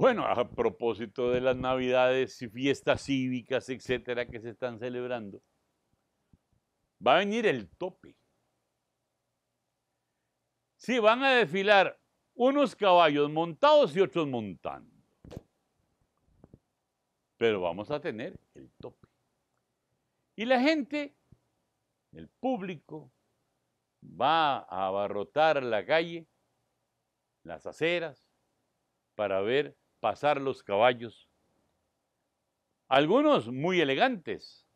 Bueno, a propósito de las navidades y fiestas cívicas, etcétera, que se están celebrando, va a venir el tope. Sí, van a desfilar unos caballos montados y otros montando. Pero vamos a tener el tope. Y la gente, el público, va a abarrotar la calle, las aceras, para ver pasar los caballos. Algunos muy elegantes,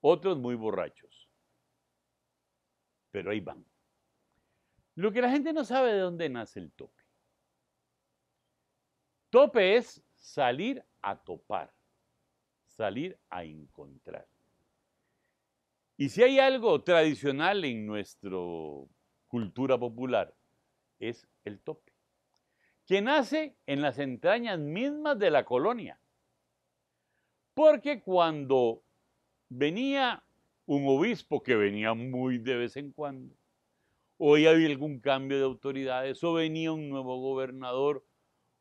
otros muy borrachos. Pero ahí van. Lo que la gente no sabe de dónde nace el tope. Tope es salir a topar, salir a encontrar. Y si hay algo tradicional en nuestra cultura popular, es el tope que nace en las entrañas mismas de la colonia. Porque cuando venía un obispo que venía muy de vez en cuando, o había algún cambio de autoridades, o venía un nuevo gobernador,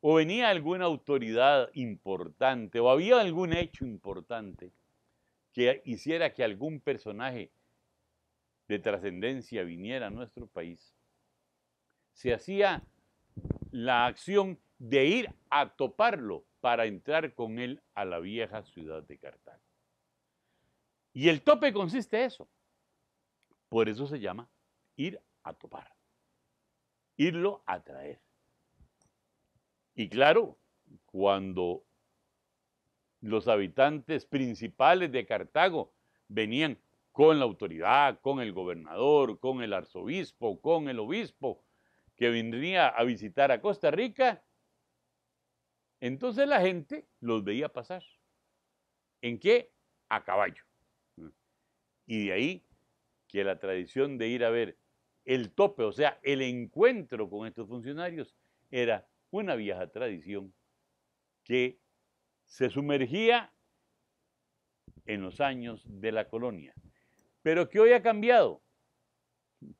o venía alguna autoridad importante, o había algún hecho importante que hiciera que algún personaje de trascendencia viniera a nuestro país, se hacía la acción de ir a toparlo para entrar con él a la vieja ciudad de Cartago. Y el tope consiste en eso. Por eso se llama ir a topar, irlo a traer. Y claro, cuando los habitantes principales de Cartago venían con la autoridad, con el gobernador, con el arzobispo, con el obispo, que vendría a visitar a Costa Rica, entonces la gente los veía pasar. ¿En qué? A caballo. Y de ahí que la tradición de ir a ver el tope, o sea, el encuentro con estos funcionarios, era una vieja tradición que se sumergía en los años de la colonia, pero que hoy ha cambiado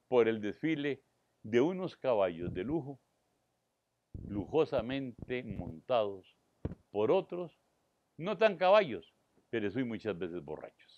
por el desfile de unos caballos de lujo, lujosamente montados por otros, no tan caballos, pero soy muchas veces borrachos.